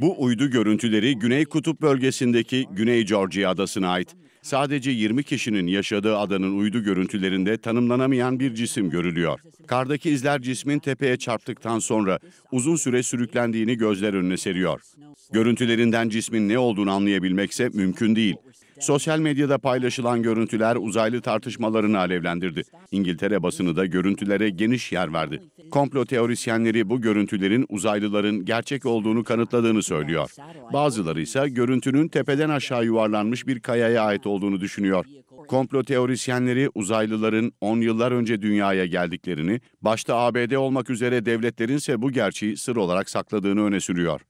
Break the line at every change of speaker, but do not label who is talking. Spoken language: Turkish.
Bu uydu görüntüleri Güney Kutup bölgesindeki Güney Georgia adasına ait. Sadece 20 kişinin yaşadığı adanın uydu görüntülerinde tanımlanamayan bir cisim görülüyor. Kardaki izler cismin tepeye çarptıktan sonra uzun süre sürüklendiğini gözler önüne seriyor. Görüntülerinden cismin ne olduğunu anlayabilmekse mümkün değil. Sosyal medyada paylaşılan görüntüler uzaylı tartışmalarını alevlendirdi. İngiltere basını da görüntülere geniş yer verdi. Komplo teorisyenleri bu görüntülerin uzaylıların gerçek olduğunu kanıtladığını söylüyor. Bazıları ise görüntünün tepeden aşağı yuvarlanmış bir kayaya ait olduğunu düşünüyor. Komplo teorisyenleri uzaylıların 10 yıllar önce dünyaya geldiklerini, başta ABD olmak üzere devletlerin ise bu gerçeği sır olarak sakladığını öne sürüyor.